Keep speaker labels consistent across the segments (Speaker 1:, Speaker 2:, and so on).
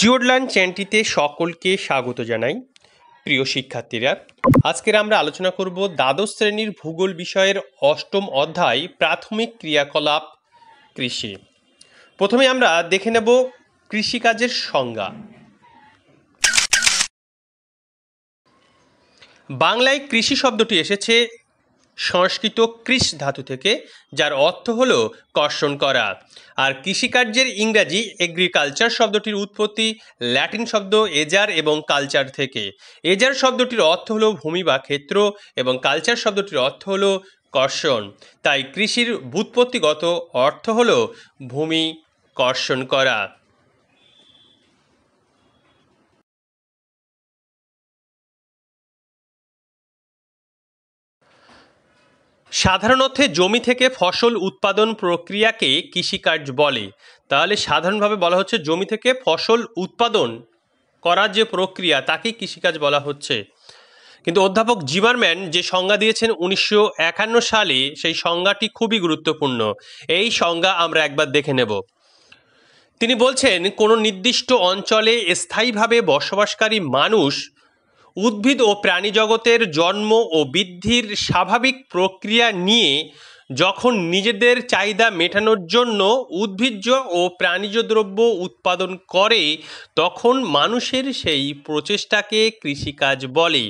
Speaker 1: জিওডলান চ্যানটিতে সকলকে স্বাগত জানাই প্রিয় শিক্ষার্থীরা আজকের আমরা আলোচনা করব দ্বাদশ শ্রেণীর ভূগোল বিষয়ের অষ্টম অধ্যায় প্রাথমিক ক্রিয়াকলাপ কৃষি প্রথমে আমরা দেখে নেব কৃষিকাজের সংজ্ঞা বাংলায় কৃষি শব্দটি এসেছে সংস্কৃত কৃষ ধাতু থেকে যার অর্থ হল কর্ষণ করা আর কৃষিকার্যের ইংরাজি এগ্রিকালচার শব্দটির উৎপত্তি ল্যাটিন শব্দ এজার এবং কালচার থেকে এজার শব্দটির অর্থ হলো ভূমি বা ক্ষেত্র এবং কালচার শব্দটির অর্থ হলো কর্ষণ তাই কৃষির ব্যুৎপত্তিগত অর্থ হল ভূমি কর্ষণ করা সাধারণত জমি থেকে ফসল উৎপাদন প্রক্রিয়াকে কৃষিকাজ বলে তাহলে সাধারণভাবে বলা হচ্ছে জমি থেকে ফসল উৎপাদন করার যে প্রক্রিয়া তাকে কৃষিকাজ বলা হচ্ছে কিন্তু অধ্যাপক জিমারম্যান যে সংজ্ঞা দিয়েছেন উনিশশো সালে সেই সংজ্ঞাটি খুবই গুরুত্বপূর্ণ এই সংজ্ঞা আমরা একবার দেখে নেব তিনি বলছেন কোনো নির্দিষ্ট অঞ্চলে স্থায়ীভাবে বসবাসকারী মানুষ উদ্ভিদ ও প্রাণীজগতের জন্ম ও বৃদ্ধির স্বাভাবিক প্রক্রিয়া নিয়ে যখন নিজেদের চাহিদা মেটানোর জন্য উদ্ভিজ্জ ও প্রাণীজ দ্রব্য উৎপাদন করে তখন মানুষের সেই প্রচেষ্টাকে কৃষিকাজ বলে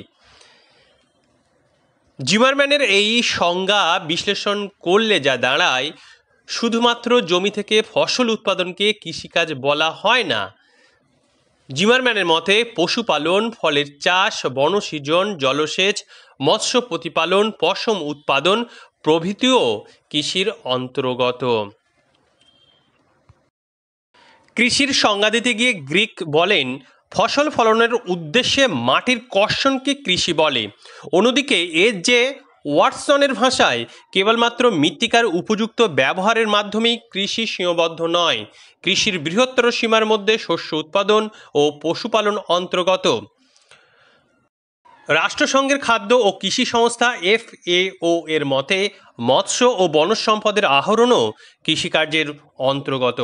Speaker 1: জিমারম্যানের এই সংজ্ঞা বিশ্লেষণ করলে যা দাঁড়ায় শুধুমাত্র জমি থেকে ফসল উৎপাদনকে কৃষিকাজ বলা হয় না জিমারম্যানের মতে পশুপালন ফলের চাষ বনসৃজন জলসেচ মৎস্য প্রতিপালন পশম উৎপাদন প্রভৃতিও কৃষির অন্তর্গত কৃষির সংজ্ঞা দিতে গিয়ে গ্রিক বলেন ফসল ফলনের উদ্দেশ্যে মাটির কর্ষণকে কৃষি বলে অন্যদিকে এর যে ওয়াটসনের ভাষায় কেবলমাত্র মৃত্তিকার উপযুক্ত ব্যবহারের মাধ্যমেই কৃষি সীমাবদ্ধ নয় কৃষির বৃহত্তর সীমার মধ্যে শস্য উৎপাদন ও পশুপালন অন্তর্গত রাষ্ট্রসংঘের খাদ্য ও কৃষি সংস্থা এফএও এর মতে মৎস্য ও বনজ সম্পদের আহরণও কৃষিকার্যের অন্তর্গত